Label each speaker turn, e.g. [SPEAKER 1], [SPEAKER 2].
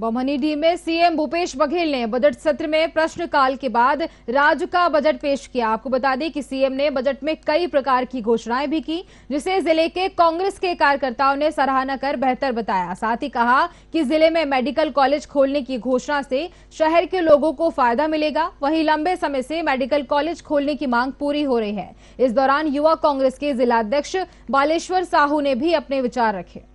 [SPEAKER 1] बमहनीडीह में सीएम भूपेश बघेल ने बजट सत्र में प्रश्नकाल के बाद राज्य का बजट पेश किया आपको बता दें कि सीएम ने बजट में कई प्रकार की घोषणाएं भी की जिसे जिले के कांग्रेस के कार्यकर्ताओं ने सराहना कर बेहतर बताया साथ ही कहा कि जिले में मेडिकल कॉलेज खोलने की घोषणा से शहर के लोगों को फायदा मिलेगा वहीं लंबे समय से मेडिकल कॉलेज खोलने की मांग पूरी हो रही है इस दौरान युवा कांग्रेस के जिलाध्यक्ष बालेश्वर साहू ने भी अपने विचार रखे